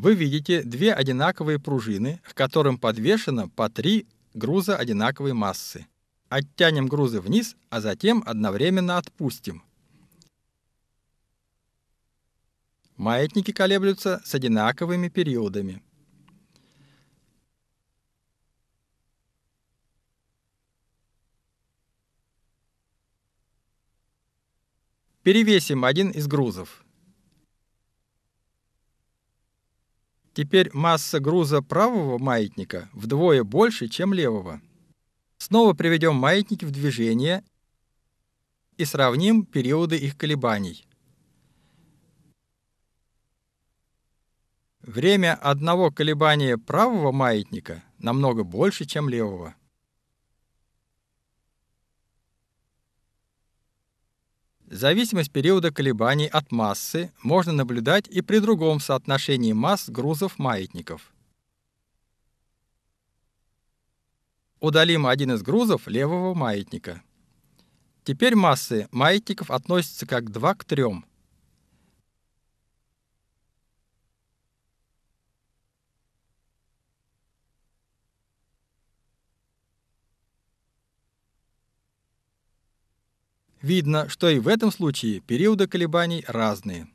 Вы видите две одинаковые пружины, к которым подвешено по три груза одинаковой массы. Оттянем грузы вниз, а затем одновременно отпустим. Маятники колеблются с одинаковыми периодами. Перевесим один из грузов. Теперь масса груза правого маятника вдвое больше, чем левого. Снова приведем маятники в движение и сравним периоды их колебаний. Время одного колебания правого маятника намного больше, чем левого. Зависимость периода колебаний от массы можно наблюдать и при другом соотношении масс грузов маятников. Удалим один из грузов левого маятника. Теперь массы маятников относятся как 2 к 3. Видно, что и в этом случае периоды колебаний разные.